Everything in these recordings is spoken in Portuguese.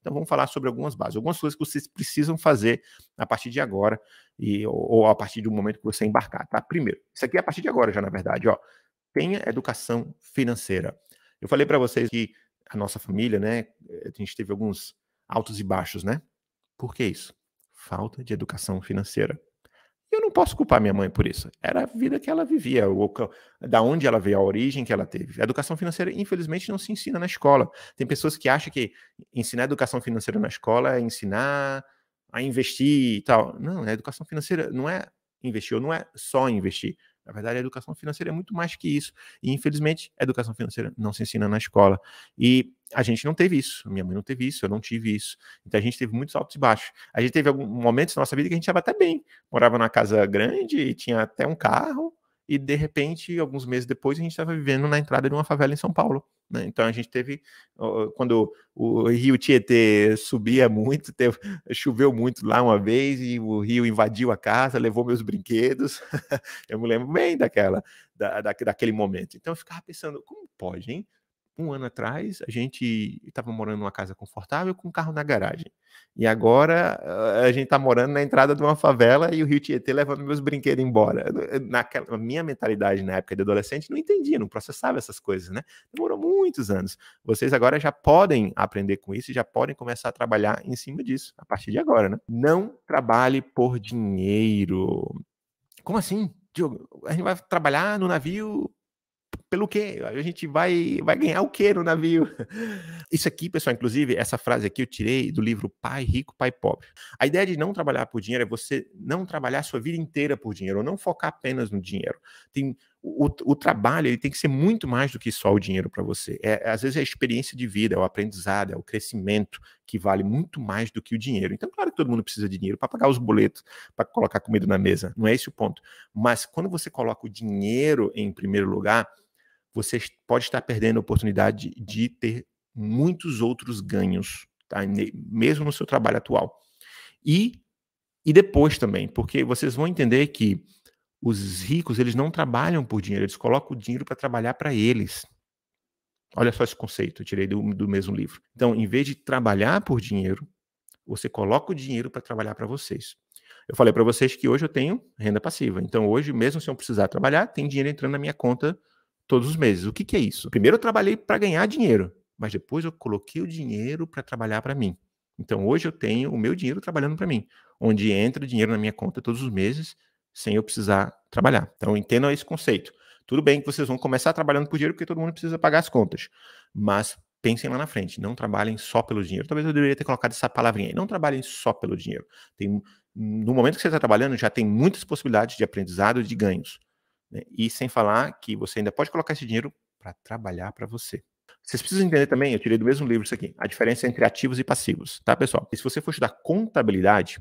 Então vamos falar sobre algumas bases, algumas coisas que vocês precisam fazer a partir de agora e, ou, ou a partir do momento que você embarcar, tá? Primeiro, isso aqui é a partir de agora já, na verdade, ó. Tenha educação financeira. Eu falei para vocês que a nossa família, né, a gente teve alguns altos e baixos, né? Por que isso? Falta de educação financeira. Eu não posso culpar minha mãe por isso. Era a vida que ela vivia, da onde ela veio, a origem que ela teve. A educação financeira, infelizmente, não se ensina na escola. Tem pessoas que acham que ensinar educação financeira na escola é ensinar a investir e tal. Não, a educação financeira não é investir, ou não é só investir. Na verdade, a educação financeira é muito mais que isso. E, infelizmente, a educação financeira não se ensina na escola. E a gente não teve isso. Minha mãe não teve isso, eu não tive isso. Então, a gente teve muitos altos e baixos. A gente teve alguns momentos na nossa vida que a gente estava até bem. Morava numa casa grande, tinha até um carro, e de repente, alguns meses depois, a gente estava vivendo na entrada de uma favela em São Paulo. Né? Então a gente teve, quando o rio Tietê subia muito, teve, choveu muito lá uma vez e o rio invadiu a casa, levou meus brinquedos. eu me lembro bem daquela, da, da, daquele momento. Então eu ficava pensando, como pode, hein? um ano atrás, a gente estava morando numa casa confortável com um carro na garagem. E agora eh, a gente está morando na entrada de uma favela e o Rio Tietê levando meus brinquedos embora. Naquela minha mentalidade na época de adolescente não entendia, não processava essas coisas, né? Demorou muitos anos. Vocês agora já podem aprender com isso e já podem começar a trabalhar em cima disso a partir de agora, né? Não trabalhe por dinheiro. Como assim? Diogo, a gente vai trabalhar no navio pelo quê? A gente vai, vai ganhar o quê no navio? Isso aqui, pessoal, inclusive, essa frase aqui eu tirei do livro Pai Rico, Pai Pobre. A ideia de não trabalhar por dinheiro é você não trabalhar a sua vida inteira por dinheiro, ou não focar apenas no dinheiro. Tem o, o, trabalho ele tem que ser muito mais do que só o dinheiro para você. É, é, às vezes é a experiência de vida, é o aprendizado, é o crescimento que vale muito mais do que o dinheiro. Então, claro que todo mundo precisa de dinheiro para pagar os boletos, para colocar comida na mesa, não é esse o ponto. Mas quando você coloca o dinheiro em primeiro lugar, você pode estar perdendo a oportunidade de ter muitos outros ganhos, tá? mesmo no seu trabalho atual. E, e depois também, porque vocês vão entender que os ricos, eles não trabalham por dinheiro, eles colocam o dinheiro para trabalhar para eles. Olha só esse conceito, eu tirei do, do mesmo livro. Então, em vez de trabalhar por dinheiro, você coloca o dinheiro para trabalhar para vocês. Eu falei para vocês que hoje eu tenho renda passiva. Então, hoje, mesmo se eu precisar trabalhar, tem dinheiro entrando na minha conta todos os meses. O que, que é isso? Primeiro, eu trabalhei para ganhar dinheiro, mas depois eu coloquei o dinheiro para trabalhar para mim. Então, hoje eu tenho o meu dinheiro trabalhando para mim, onde entra dinheiro na minha conta todos os meses sem eu precisar trabalhar. Então entendam esse conceito. Tudo bem que vocês vão começar trabalhando por dinheiro porque todo mundo precisa pagar as contas, mas pensem lá na frente, não trabalhem só pelo dinheiro. Talvez eu deveria ter colocado essa palavrinha aí, não trabalhem só pelo dinheiro. Tem, no momento que você está trabalhando, já tem muitas possibilidades de aprendizado e de ganhos. Né? E sem falar que você ainda pode colocar esse dinheiro para trabalhar para você. Vocês precisam entender também, eu tirei do mesmo livro isso aqui, a diferença entre ativos e passivos, tá, pessoal? E se você for estudar contabilidade,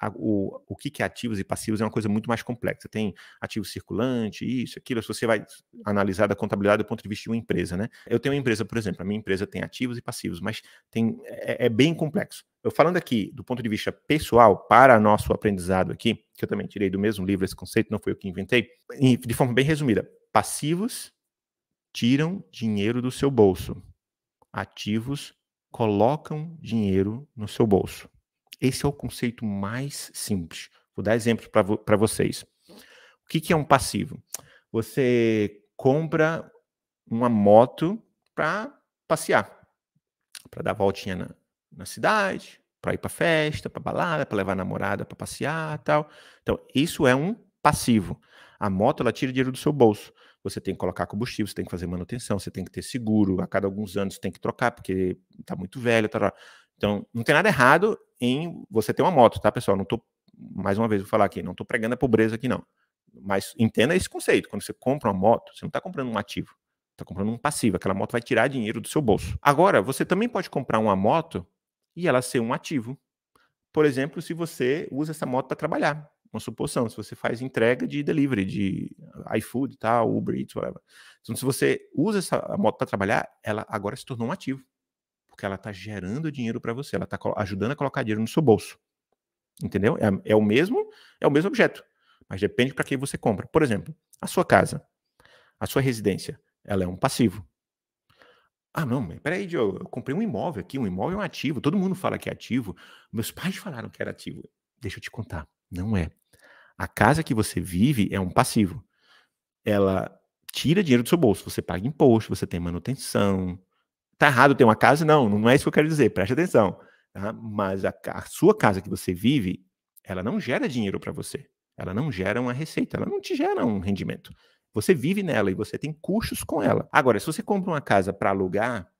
a, o, o que, que é ativos e passivos é uma coisa muito mais complexa. Tem ativo circulante, isso, aquilo. Se você vai analisar da contabilidade do ponto de vista de uma empresa, né? Eu tenho uma empresa, por exemplo, a minha empresa tem ativos e passivos, mas tem, é, é bem complexo. Eu falando aqui do ponto de vista pessoal, para nosso aprendizado aqui, que eu também tirei do mesmo livro esse conceito, não foi eu que inventei, de forma bem resumida: passivos tiram dinheiro do seu bolso, ativos colocam dinheiro no seu bolso. Esse é o conceito mais simples. Vou dar exemplo para vo vocês. O que, que é um passivo? Você compra uma moto para passear, para dar voltinha na, na cidade, para ir para festa, para balada, para levar a namorada para passear, tal. Então, isso é um passivo. A moto ela tira dinheiro do seu bolso. Você tem que colocar combustível, você tem que fazer manutenção, você tem que ter seguro, a cada alguns anos você tem que trocar porque está muito velho, tal, tal. Então, não tem nada errado em você ter uma moto, tá, pessoal? Não tô, mais uma vez, vou falar aqui, não tô pregando a pobreza aqui, não. Mas entenda esse conceito. Quando você compra uma moto, você não está comprando um ativo, está comprando um passivo. Aquela moto vai tirar dinheiro do seu bolso. Agora, você também pode comprar uma moto e ela ser um ativo. Por exemplo, se você usa essa moto para trabalhar. Uma suposição, se você faz entrega de delivery, de iFood, tá, Uber Eats, whatever. Então, se você usa essa moto para trabalhar, ela agora se tornou um ativo. Porque ela está gerando dinheiro para você, ela está ajudando a colocar dinheiro no seu bolso. Entendeu? É, é, o mesmo, é o mesmo objeto, mas depende para quem você compra. Por exemplo, a sua casa, a sua residência, ela é um passivo. Ah, não, peraí, Diogo, eu comprei um imóvel aqui, um imóvel é um ativo, todo mundo fala que é ativo, meus pais falaram que era ativo. Deixa eu te contar, não é. A casa que você vive é um passivo. Ela tira dinheiro do seu bolso, você paga imposto, você tem manutenção, Tá errado ter uma casa? Não, não é isso que eu quero dizer, preste atenção. Tá? Mas a, a sua casa que você vive, ela não gera dinheiro para você. Ela não gera uma receita, ela não te gera um rendimento. Você vive nela e você tem custos com ela. Agora, se você compra uma casa para alugar,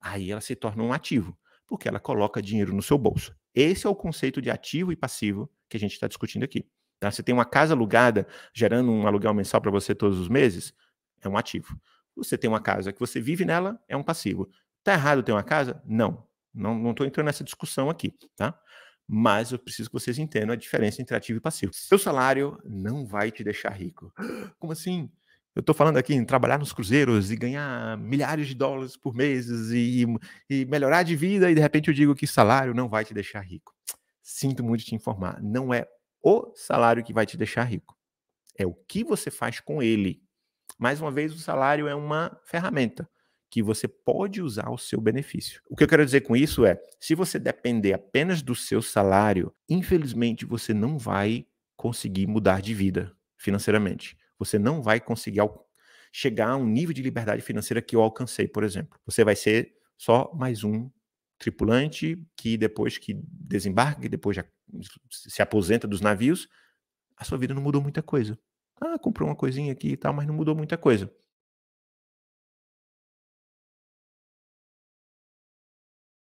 aí ela se torna um ativo, porque ela coloca dinheiro no seu bolso. Esse é o conceito de ativo e passivo que a gente está discutindo aqui. Tá? Você tem uma casa alugada gerando um aluguel mensal para você todos os meses, é um ativo. Você tem uma casa que você vive nela, é um passivo. Tá errado ter uma casa? Não. Não estou entrando nessa discussão aqui, tá? Mas eu preciso que vocês entendam a diferença entre ativo e passivo. Seu salário não vai te deixar rico. Como assim? Eu estou falando aqui em trabalhar nos cruzeiros e ganhar milhares de dólares por mês e, e, melhorar de vida, e de repente eu digo que salário não vai te deixar rico. Sinto muito te informar, não é o salário que vai te deixar rico, é o que você faz com ele. Mais uma vez, o salário é uma ferramenta que você pode usar ao seu benefício. O que eu quero dizer com isso é: se você depender apenas do seu salário, infelizmente você não vai conseguir mudar de vida financeiramente. Você não vai conseguir chegar a um nível de liberdade financeira que eu alcancei, por exemplo. Você vai ser só mais um tripulante que depois que desembarca, que depois já se aposenta dos navios, a sua vida não mudou muita coisa. Ah, comprou uma coisinha aqui e tal, mas não mudou muita coisa.